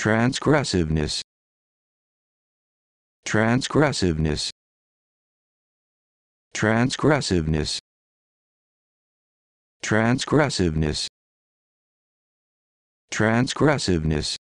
transgressiveness transgressiveness transgressiveness transgressiveness transgressiveness